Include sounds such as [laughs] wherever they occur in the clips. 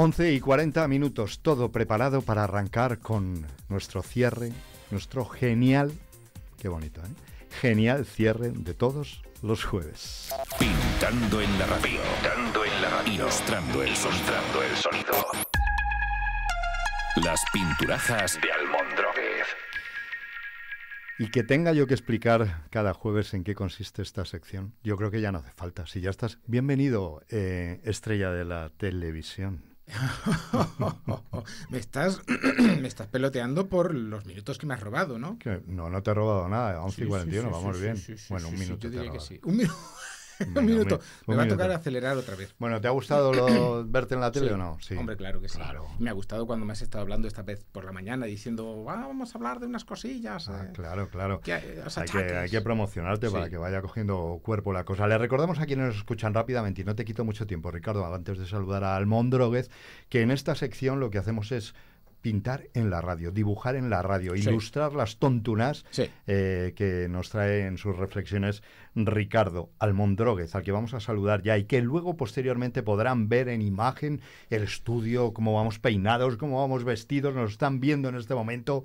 11 y 40 minutos, todo preparado para arrancar con nuestro cierre, nuestro genial, qué bonito, ¿eh? genial cierre de todos los jueves. Pintando en la radio, pintando en la radio, el, el sonido. Las pinturajas de Almondroguez. Y que tenga yo que explicar cada jueves en qué consiste esta sección, yo creo que ya no hace falta. Si ya estás, bienvenido, eh, estrella de la televisión. [laughs] me, estás, [clears throat] me estás peloteando por los minutos que me has robado, ¿no? no, no te he robado nada, 11 sí, y 41, vamos bien. bueno, un minuto. Yo diría te que sí. Un minuto. [laughs] [laughs] un minuto. me va a tocar acelerar otra vez. Bueno, ¿te ha gustado [coughs] verte en la tele o no? Sí. Hombre, claro que sí. Me ha gustado cuando me has estado hablando esta vez por la mañana diciendo, ah, vamos a hablar de unas cosillas. Ah, eh, claro, claro. Que, eh, hay, que, promocionarte para que vaya cogiendo cuerpo la cosa. Le recordamos a quienes nos escuchan rápidamente, y no te quito mucho tiempo, Ricardo, antes de saludar a Almón Droguez, que en esta sección lo que hacemos es pintar en la radio, dibujar en la radio, ilustrar las tontunas eh, que nos trae en sus reflexiones Ricardo Almondróguez, al que vamos a saludar ya y que luego posteriormente podrán ver en imagen el estudio, cómo vamos peinados, cómo vamos vestidos, nos están viendo en este momento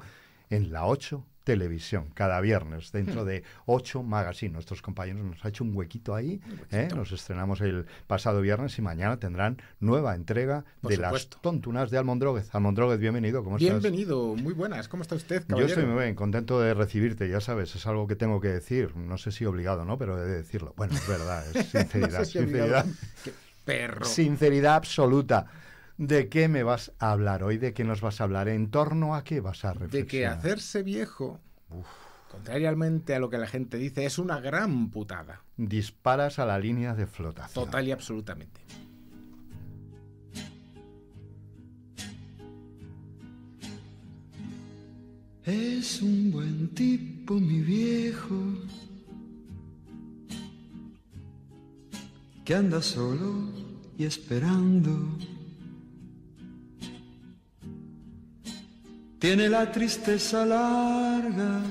en la 8 televisión cada viernes dentro hmm. de ocho magazines. Nuestros compañeros nos han hecho un huequito ahí. ¿eh? Nos estrenamos el pasado viernes y mañana tendrán nueva entrega de las tontunas de Almondroguez. Almondroguez, bienvenido. ¿cómo bienvenido, muy buenas. ¿Cómo está usted? Caballero? Yo estoy muy bien, contento de recibirte, ya sabes, es algo que tengo que decir. No sé si obligado, ¿no? Pero he de decirlo. Bueno, es verdad, es [laughs] sinceridad. Sinceridad absoluta. ¿De qué me vas a hablar hoy? ¿De qué nos vas a hablar? ¿En torno a qué vas a reflexionar? De que hacerse viejo, contrariamente a lo que la gente dice, es una gran putada. Disparas a la línea de flotación. Total y absolutamente. Es un buen tipo, mi viejo, que anda solo y esperando tiene la tristeza larga.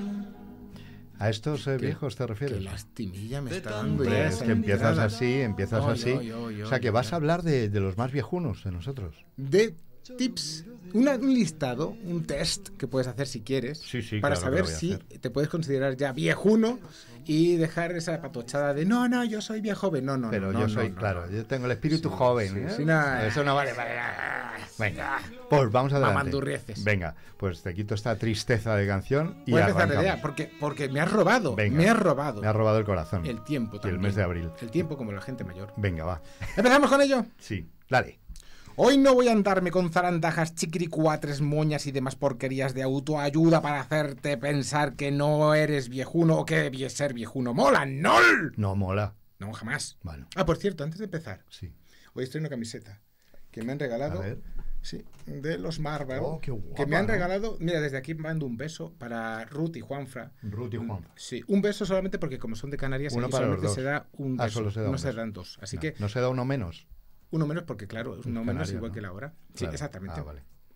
¿A estos eh, viejos te refieres? Qué lastimilla me está dando. es que empiezas así, empiezas así. o sea, que vas a hablar de, de, los más viejunos de nosotros. De tips, un listado, un test que puedes hacer si quieres para saber si te puedes considerar ya viejuno y dejar esa patochada de no, no, yo soy viejo joven. No, no, Pero yo soy, claro, yo tengo el espíritu joven. ¿eh? Eh, Eso no vale. Eh, Venga, pues vamos a adelante. Venga, pues te quito esta tristeza de canción y a empezar porque, porque me has robado. me has robado. Me ha robado el corazón. El tiempo también. Y el mes de abril. El tiempo como la gente mayor. Venga, va. ¿Empezamos con ello? Sí, dale. Hoy no voy a andarme con zarandajas, chicricuatres, moñas y demás porquerías de autoayuda para hacerte pensar que no eres viejuno o que debes ser viejuno. ¡Mola, no! No mola. No, jamás. Ah, por cierto, antes de empezar. Sí. Hoy estoy en una camiseta que me han regalado. A ver. Sí, de los Marvel. Oh, que me han regalado. Mira, desde aquí mando un beso para Ruth y Juanfra. Ruth y Juanfra. Sí, un beso solamente porque, como son de Canarias, solamente se da un ah, beso. Ah, solo se da no se dan dos. Así que, no se da uno menos. Uno menos porque, claro, uno menos igual que la hora. Sí, ah, exactamente.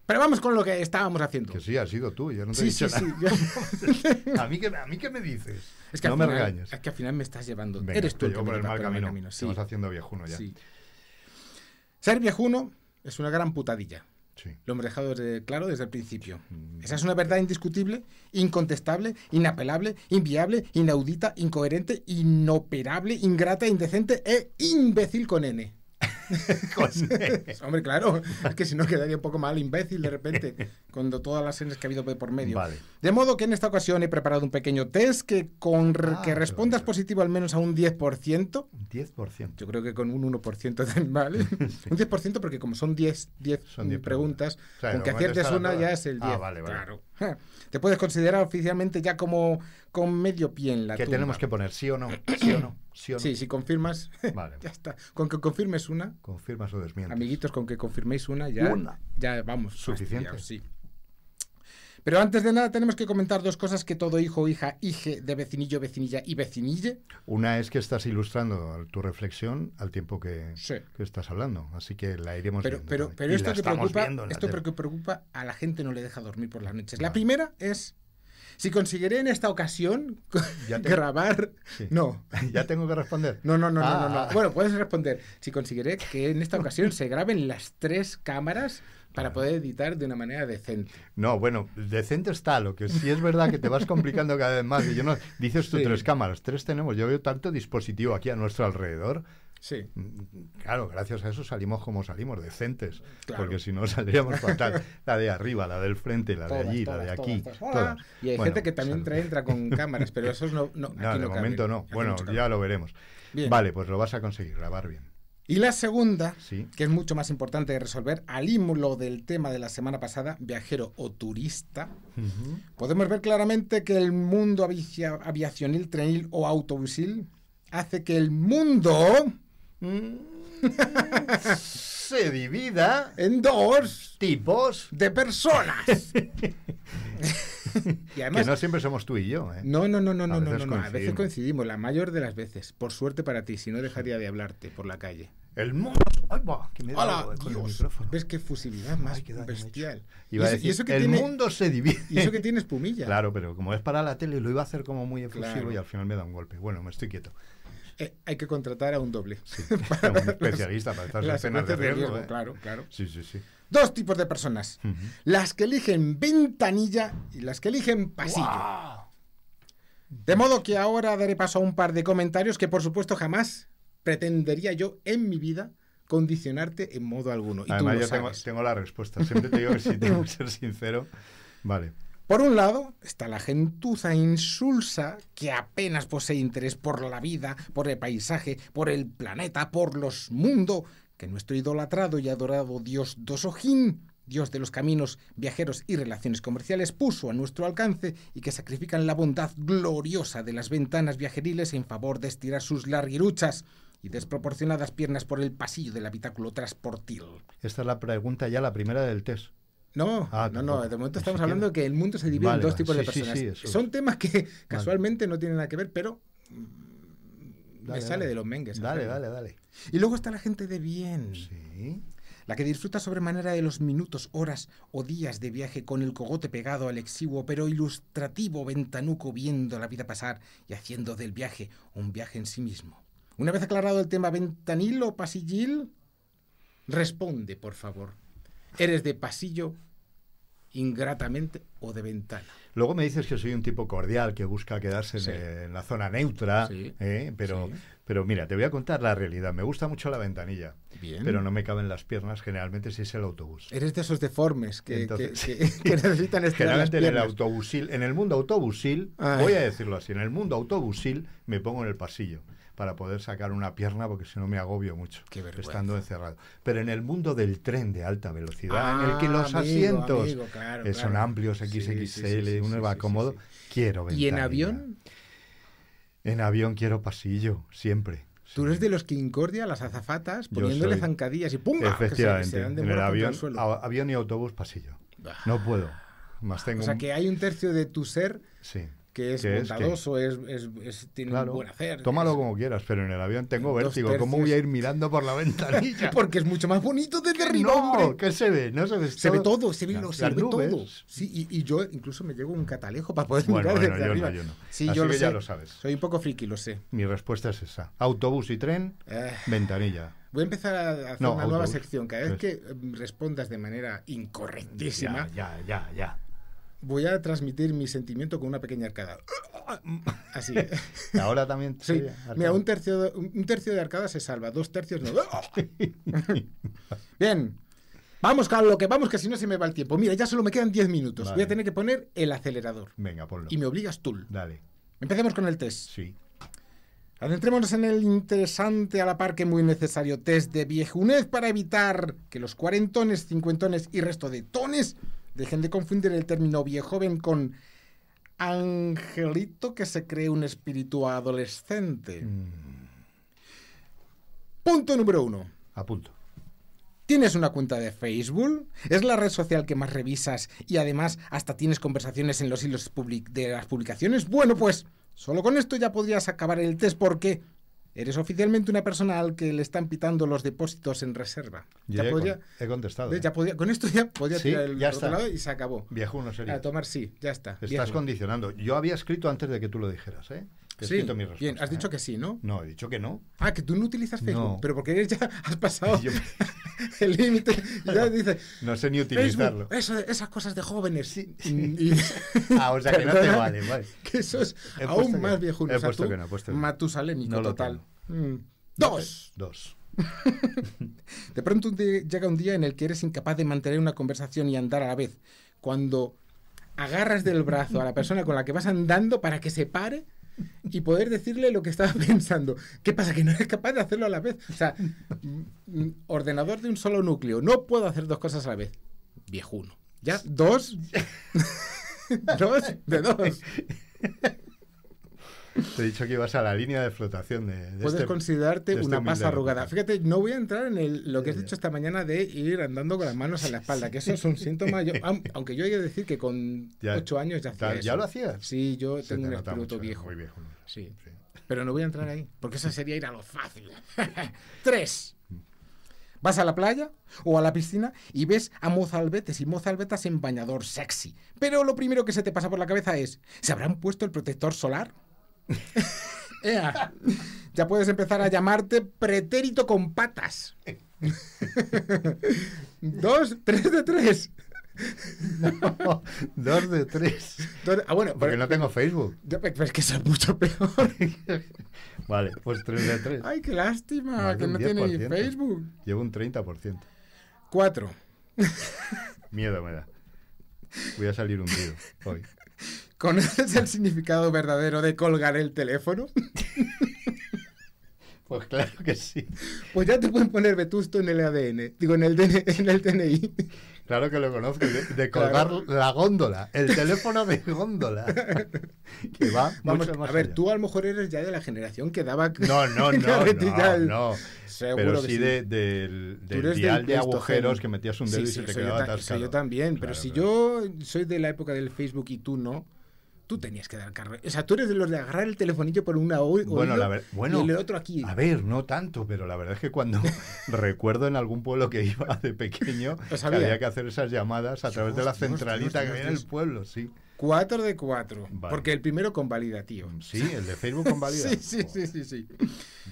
Pero vamos con lo que estábamos haciendo. Que sí, has sido tú, yo no te sí, he dicho sí, nada. Sí, [laughs] ¿A, mí qué, ¿A mí qué me dices? no me regañes. Es que al final me estás llevando. Eres tú el que por el mal camino. haciendo viejuno ya. Ser viejuno es una gran putadilla. Sí. Lo hemos dejado claro desde el principio. Mm. Esa es una verdad indiscutible, incontestable, inapelable, inviable, inaudita, incoherente, inoperable, ingrata, indecente e imbécil con N. [laughs] Hombre, claro, es que si no quedaría un poco mal imbécil de repente, cuando todas las escenas que ha habido por medio. De modo que en esta ocasión he preparado un pequeño test que con ah, que respondas positivo al menos a un 10%. 10%. Yo creo que con un 1% es vale. Un 10% porque como son 10, 10 preguntas, aunque aciertes una ya es el 10. Ah, vale, vale. [laughs] Te puedes considerar oficialmente ya como con medio pie en la Que tenemos que poner sí o no, sí o no, sí o no. si confirmas, [laughs] vale. ya está. Con que confirmes una. Confirmas o desmientes. Amiguitos, con que confirméis una, ya, ya vamos. Suficiente. sí. Pero antes de nada tenemos que comentar dos cosas que todo hijo, hija, hije de vecinillo, vecinilla y vecinille. Una es que estás ilustrando tu reflexión al tiempo que, estás hablando, así que la iremos pero, viendo. Pero, esto, que preocupa, a la gente no le deja dormir por las noches. La primera es si conseguiré en esta ocasión [laughs] [laughs] grabar. No. [laughs] Ya tengo que responder. No, no, no, no, no, ah. Bueno, puedes responder. Si conseguiré que en esta ocasión se graben las tres cámaras para poder editar de una manera decente. No, bueno, decente está, lo que sí es verdad que te vas complicando cada vez más. Y yo no, dices tú tres cámaras, tres tenemos, yo veo tanto dispositivo aquí a nuestro alrededor. Sí. Mm, claro, gracias a eso salimos como salimos, decentes, porque si no saldríamos fatal. La de arriba, la del frente, la de allí, la de aquí. y hay gente que pues también entra con [laughs] cámaras, pero eso no... No, no de momento no. bueno, ya lo veremos. Vale, pues lo vas a conseguir, grabar bien. Y la segunda, que es mucho más importante de resolver, al ímulo del tema de la semana pasada, viajero o turista, podemos ver claramente que el mundo aviacionil, trenil o autobusil hace que el mundo [laughs] se divida en dos tipos de personas. [laughs] [laughs] y que no siempre somos tú y yo. ¿eh? No, no, no, no, no, no, A veces coincidimos, la mayor de las veces. Por suerte para ti, si no dejaría de hablarte por la calle. El mundo. ¡Ay, Que me ¿Ves qué fusilidad más bestial? y, eso que el mundo se divide. Y eso que tiene espumilla. Claro, pero como es para la tele, lo iba a hacer como muy efusivo y al final me da un golpe. Bueno, me estoy quieto. Eh, hay que contratar a un doble. Sí, [laughs] un especialista para estas escenas de riesgo. ¿eh? Claro, claro. Sí, sí, sí dos tipos de personas. Las que eligen ventanilla y las que eligen pasillo. De modo que ahora daré paso a un par de comentarios que por supuesto jamás pretendería yo en mi vida condicionarte en modo alguno. Y Además, yo tengo, tengo, la respuesta. Siempre te digo que si [laughs] tengo que ser sincero. Vale. Por un lado está la gentuza insulsa que apenas posee interés por la vida, por el paisaje, por el planeta, por los mundos que nuestro idolatrado y adorado dios Dosojín, dios de los caminos, viajeros y relaciones comerciales, puso a nuestro alcance y que sacrifican la bondad gloriosa de las ventanas viajeriles en favor de estirar sus larguiruchas y desproporcionadas piernas por el pasillo del habitáculo transportil. Esta es la pregunta ya, la primera del test. No, ah, no, no, de momento estamos hablando de que el mundo se divide en dos tipos de personas. Son temas que casualmente no tienen nada que ver, pero le sale de los mengues. Dale, dale, dale. Y luego está la gente de bien. Sí. La que disfruta sobremanera de los minutos, horas o días de viaje con el cogote pegado al exiguo pero ilustrativo ventanuco viendo la vida pasar y haciendo del viaje un viaje en sí mismo. Una vez aclarado el tema ventanil o pasillil, responde, por favor. ¿Eres de pasillo ingratamente o de ventana. Luego me dices que soy un tipo cordial, que busca quedarse en, la zona neutra, ¿eh? pero, pero mira, te voy a contar la realidad. Me gusta mucho la ventanilla, pero no me caben las piernas generalmente si es el autobús. Eres de esos deformes que, [laughs] necesitan estar las en el autobusil, en el mundo autobusil, voy a decirlo así, en el mundo autobusil me pongo en el pasillo para poder sacar una pierna porque si no me agobio mucho estando encerrado. Pero en el mundo del tren de alta velocidad, en el que ah, los asientos eh, son amplios, XXL, uno va cómodo, quiero ver ¿Y en avión? En avión quiero pasillo, siempre. Tú eres de los que incordia las azafatas poniéndole zancadillas y ¡pum! en el avión, y autobús, pasillo. No ah. puedo. Más tengo o sea, que hay un tercio de tu ser sí que es montadoso, es, tiene un buen hacer. Tómalo como quieras, pero en el avión tengo vértigo. ¿Cómo voy a ir mirando por la ventanilla? [laughs] Porque es mucho más bonito desde arriba. No, hombre. ¿qué se ve? se ve, todo. se ve, se todo. Sí, y, yo incluso me llevo un catalejo para poder mirar desde yo arriba. No, yo no. Sí, yo ya lo sabes. Soy un poco friki, lo sé. Mi respuesta es esa. Autobús y tren, eh. ventanilla. Voy a empezar a hacer una nueva sección. Cada vez pues que em, respondas de manera incorrectísima. ya, ya. ya voy a transmitir mi sentimiento con una pequeña arcada. [laughs] Así. Ahora también. Sí. Mira, un tercio, de, un tercio de arcada se salva, dos tercios no. [laughs] Bien. Vamos, lo que vamos, que si no se me va el tiempo. Mira, ya solo me quedan 10 minutos. Voy a tener que poner el acelerador. Venga, ponlo. Y me obligas tú. Dale. Empecemos con el test. Sí. Adentrémonos en el interesante, a la par que muy necesario test de viejunez para evitar que los cuarentones, cincuentones y resto de tones Dejen de confundir el término viejo joven con angelito que se cree un espíritu adolescente. Mm. Punto número uno. A punto. ¿Tienes una cuenta de Facebook? ¿Es la red social que más revisas y además hasta tienes conversaciones en los hilos de las publicaciones? Bueno, pues solo con esto ya podrías acabar el test porque Eres oficialmente una persona al que le están pitando los depósitos en reserva. ya he, contestado. ¿eh? Ya podía, con esto ya podía tirar el ya está. y se acabó. Viejo no sería. A tomar sí, ya está. Estás condicionando. Yo había escrito antes de que tú lo dijeras, ¿eh? sí, bien, has dicho ¿eh? que sí, ¿no? No, he dicho que no. Ah, que tú no utilizas Facebook, pero porque ya [laughs] has pasado [laughs] [laughs] el límite. Ya dices... No sé ni utilizarlo. esas cosas de jóvenes. ah, o sea que no te vale, vale. Que eso es aún más viejo. He puesto que no, he puesto total. Mm. Dos. Dos. de pronto llega un día en el que eres incapaz de mantener una conversación y andar a la vez. Cuando agarras del brazo a la persona con la que vas andando para que se pare y poder decirle lo que estaba [laughs] pensando. ¿Qué pasa? Que no eres capaz de hacerlo a la vez. O sea, mm, mm, ordenador de un solo núcleo. No puedo hacer dos cosas a la vez. uno, ¿Ya? ¿Dos? [laughs] [laughs] ¿Dos? ¿De dos? Te he dicho que ibas a la línea de flotación de, Puedes este- considerarte este una masa arrugada. Fíjate, no voy a entrar en lo que has dicho esta mañana de ir andando con las manos a la espalda, que eso es un síntoma. [laughs] aunque yo haya de decir que con ocho 8 años ya hacía. ¿Ya lo hacías? Sí, yo tengo un espíritu viejo. Muy viejo. Pero no voy a entrar ahí, porque eso sería ir a lo fácil. [laughs] Tres. Mm. Vas a la playa o a la piscina y ves a mozalbetes y mozalbetas en bañador sexy. Pero lo primero que se te pasa por la cabeza es, ¿se habrán puesto el protector solar? [laughs] ya puedes empezar a llamarte pretérito con patas. [laughs] Dos, tres de tres. No, dos de tres. ah, bueno, porque no tengo Facebook. es que es mucho peor. [laughs] vale, pues tres de tres. Ay, qué lástima que no tiene Facebook. Llevo un 30%. Cuatro. Miedo me da. Voy a salir hundido hoy. ¿Conoces [laughs] el significado verdadero de colgar el teléfono? [laughs] Pues claro que sí. Pues ya te pueden poner vetusto en el ADN, digo, en el, DN, en el DNI. Claro que lo conozco, de, colgar la góndola, el teléfono de góndola. [laughs] Que va Vamos, a ver, tú a lo mejor eres ya de la generación que daba. No, no, no. no, no. pero sí, De, del, dial de agujeros que metías un dedo y se te quedaba atascado. Yo también, pero si yo soy de la época del Facebook y tú no tú tenías que dar carro. O sea, tú eres de los de agarrar el telefonillo por una o y el otro aquí. A ver, no tanto, pero la verdad es que cuando [laughs] recuerdo en algún pueblo que iba de pequeño, había. Que hacer esas llamadas a través de la centralita que había en el pueblo, sí. Cuatro de cuatro. Porque el primero con tío. Sí, el de Facebook convalida. [laughs] sí, sí, sí, sí, sí.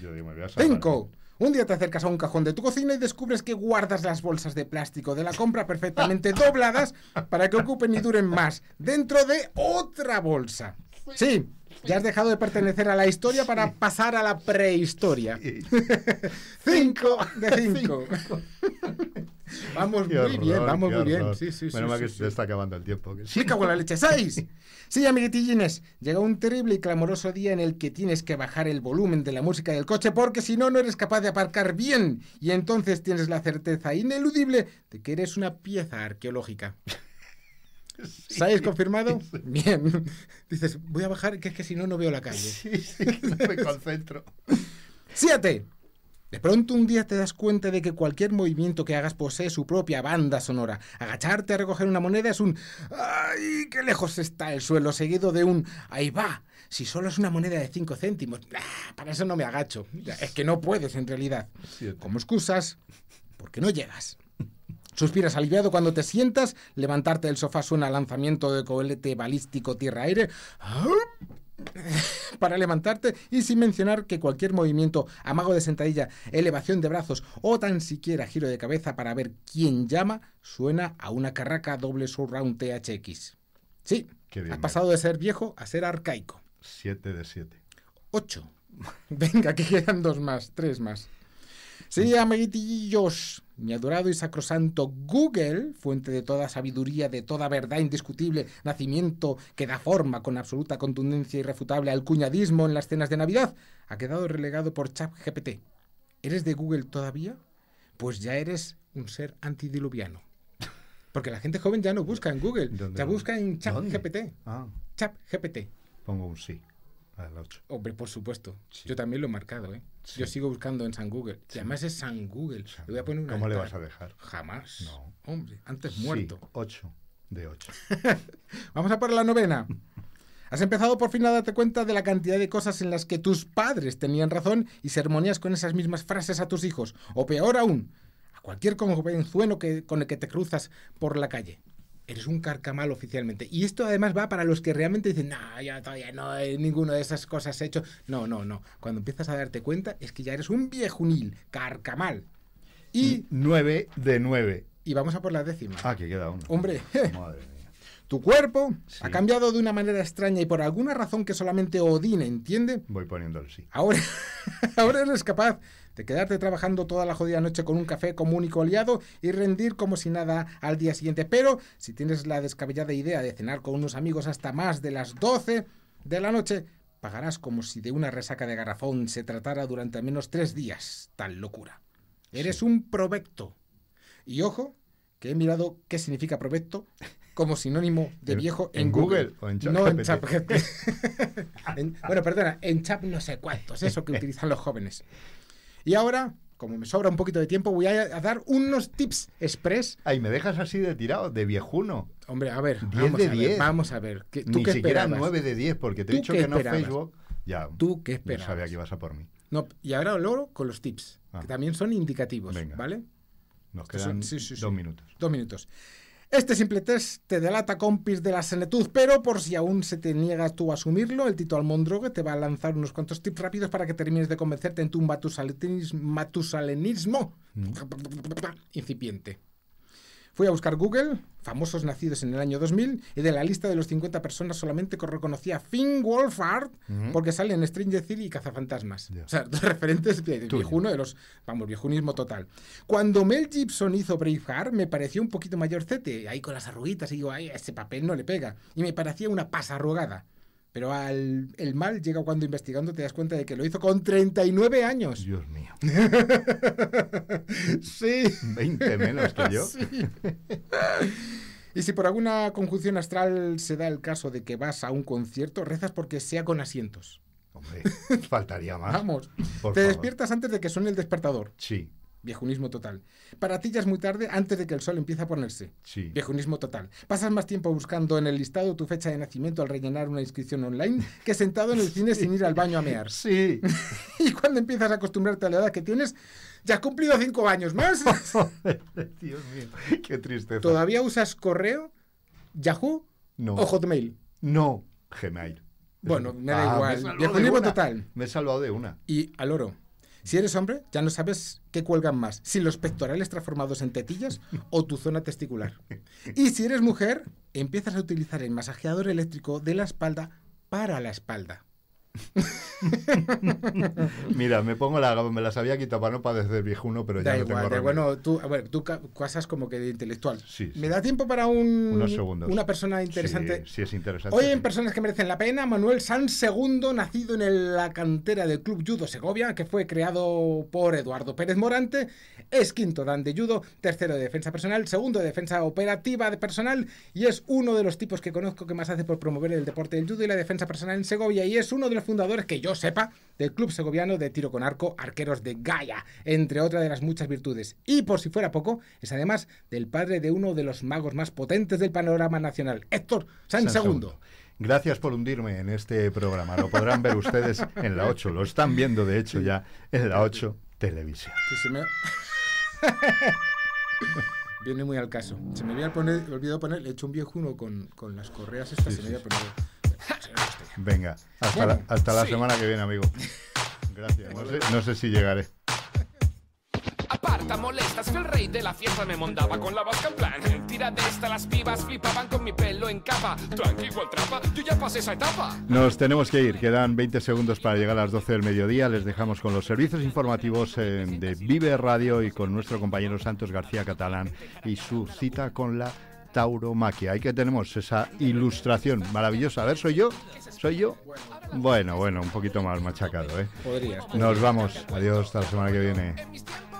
Yo digo, me voy a salvar. Cinco. Un día te acercas a un cajón de tu cocina y descubres que guardas las bolsas de plástico de la compra perfectamente [laughs] dobladas para que ocupen y duren más dentro de otra bolsa. Sí, ya has dejado de pertenecer a la historia para pasar a la prehistoria. [laughs] cinco de [laughs] cinco. Vamos muy bien, vamos muy bien. Sí, bueno, que se está acabando el tiempo. ¡Sí, cago en la leche! ¡Seis! Sí, amiguitillines, llega un terrible y clamoroso día en el que tienes que bajar el volumen de la música del coche porque si no, no eres capaz de aparcar bien. Y entonces tienes la certeza ineludible de que eres una pieza arqueológica. Sí, confirmado? Bien. Dices, voy a bajar, que es que si no, no veo la calle. Sí, sí, no me concentro. Siete. De pronto un día te das cuenta de que cualquier movimiento que hagas posee su propia banda sonora. Agacharte a recoger una moneda es un ¡ay, qué lejos está el suelo! seguido de un ¡ahí va! Si solo es una moneda de 5 céntimos, ah, para eso no me agacho. Es que no puedes en realidad. Como excusas, porque no llegas. Suspiras aliviado cuando te sientas, levantarte del sofá suena lanzamiento de cohete balístico tierra-aire. ¡Ah! [laughs] para levantarte y sin mencionar que cualquier movimiento, amago de sentadilla, elevación de brazos o tan siquiera giro de cabeza para ver quién llama suena a una carraca doble surround THX. Sí, ha pasado de ser viejo a ser arcaico. 7 de 7. 8. [laughs] Venga, que quedan dos más, tres más. Sí, amiguitillos, mi adorado y sacrosanto Google, fuente de toda sabiduría, de toda verdad indiscutible, nacimiento que da forma con absoluta contundencia irrefutable al cuñadismo en las cenas de Navidad, ha quedado relegado por ChatGPT. ¿Eres de Google todavía? Pues ya eres un ser antidiluviano. Porque la gente joven ya no busca en Google, ya busca en ChatGPT. Ah. ChatGPT. Pongo un sí a Hombre, por supuesto. Yo también lo he marcado, ¿eh? Yo sigo buscando en San Google. Y además es San Google. Le voy a poner ¿Cómo le vas a dejar? Jamás. No. Hombre, antes muerto. 8 de 8. [laughs] Vamos a por la novena. Has empezado por fin a darte cuenta de la cantidad de cosas en las que tus padres tenían razón y sermonías con esas mismas frases a tus hijos. O peor aún, a cualquier jovenzuelo que, con el que te cruzas por la calle eres un carcamal oficialmente. Y esto además va para los que realmente dicen, no, yo todavía no he ninguno de esas cosas he hecho. No, no, no. Cuando empiezas a darte cuenta es que ya eres un viejunil, carcamal. Y 9 de 9. Y vamos a por la décima. Ah, que queda uno. Hombre. Madre tu cuerpo ha cambiado de una manera extraña y por alguna razón que solamente odine, entiende. Voy poniendo el sí. Ahora, [laughs] ahora eres capaz de quedarte trabajando toda la jodida noche con un café común y coleado y rendir como si nada al día siguiente. Pero si tienes la descabellada idea de cenar con unos amigos hasta más de las 12 de la noche, pagarás como si de una resaca de garrafón se tratara durante al menos tres días. Tal locura. Eres un provecto. Y ojo, que he mirado qué significa provecto como sinónimo de viejo en, en Google, o en No en Chat. [laughs] bueno, perdona, en Chat no sé cuántos, eso que utilizan los jóvenes. Y ahora, como me sobra un poquito de tiempo, voy a, dar unos tips express. Ay, me dejas así de tirado, de viejuno. Hombre, a ver, 10 vamos, de a 10. Ver vamos a ver. ¿Tú Ni siquiera 9 de 10, porque te he dicho que no Facebook. Ya, ¿Tú qué esperabas? no sabía que ibas a por mí. No, y ahora logro con los tips, que ah. también son indicativos, ¿vale? Nos quedan son, dos minutos. Dos minutos. Este simple test te delata compis de la senetud, pero por si aún se te niega tú a asumirlo, el Tito Almondrogue te va a lanzar unos cuantos tips rápidos para que termines de convencerte en tu matusalenismo mm. incipiente. Fui a buscar Google, famosos nacidos en el año 2000, y de la lista de los 50 personas solamente reconocía Finn Wolfhard porque sale en Stranger Things y Cazafantasmas. O sea, dos [laughs] referentes de, viejuno, de los, vamos, viejunismo total. Cuando Mel Gibson hizo Braveheart, me pareció un poquito mayor mayorcete, ahí con las arruguitas, y digo, ay, ese papel no le pega. Y me parecía una pasa arrugada. Pero al, el mal llega cuando investigando te das cuenta de que lo hizo con 39 años. Dios mío. [laughs] sí. 20 menos que yo. Y si por alguna conjunción astral se da el caso de que vas a un concierto, rezas porque sea con asientos. Hombre, faltaría más. Vamos. te despiertas antes de que suene el despertador. Sí. Viejunismo total. Para ti ya es muy tarde antes de que el sol empiece a ponerse. Sí. Viejunismo total. Pasas más tiempo buscando en el listado tu fecha de nacimiento al rellenar una inscripción online que sentado en el cine sin ir al baño a mear. Sí. [laughs] y cuando empiezas a acostumbrarte a la edad que tienes, ya has cumplido cinco años más. [laughs] Dios mío, qué tristeza. ¿Todavía usas correo, Yahoo no. o Hotmail? No, Gmail. Bueno, me da ah, igual. Viejunismo total. Me he salvado de una. Y al oro. Si eres hombre, ya no sabes qué cuelgan más, si los pectorales transformados en tetillas o tu zona testicular. Y si eres mujer, empiezas a utilizar el masajeador eléctrico de la espalda para la espalda. [laughs] Mira, me pongo la me las había quitado para no padecer viejuno, pero ya da tengo Bueno, tú, a tú casas como que de intelectual. Sí, ¿Me da tiempo para un Unos una persona interesante? Sí, es interesante. Hoy en personas que merecen la pena, Manuel Sanz Segundo, nacido en la cantera del Club Judo Segovia, que fue creado por Eduardo Pérez Morante, es quinto dan de judo, tercero de defensa personal, segundo de defensa operativa de personal y es uno de los tipos que conozco que más hace por promover el deporte del judo y la defensa personal en Segovia y es uno de los fundadores que yo sepa del Club Segoviano de Tiro con Arco Arqueros de Gaia, entre otras de las muchas virtudes. Y por si fuera poco, es además del padre de uno de los magos más potentes del panorama nacional, Héctor San, Segundo. Gracias por hundirme en este programa. Lo podrán ver ustedes en la 8. Lo están viendo, de hecho, ya en la 8 Televisión. se me... [laughs] Viene muy al caso. Se me había poner, olvidado poner, le he hecho un viejo con, con las correas estas, se me había [laughs] Venga, hasta la, semana que viene, amigo. Gracias. No sé, si llegaré. Nos tenemos que ir, quedan 20 segundos para llegar a las 12 del mediodía. Les dejamos con los servicios informativos eh, de Vive Radio y con nuestro compañero Santos García Catalán y su cita con la Tauro Maquia. Ahí que tenemos esa ilustración maravillosa. A ver, ¿soy yo? ¿Soy yo? Bueno, bueno, un poquito más machacado, ¿eh? Nos vamos. Adiós, hasta la semana que viene.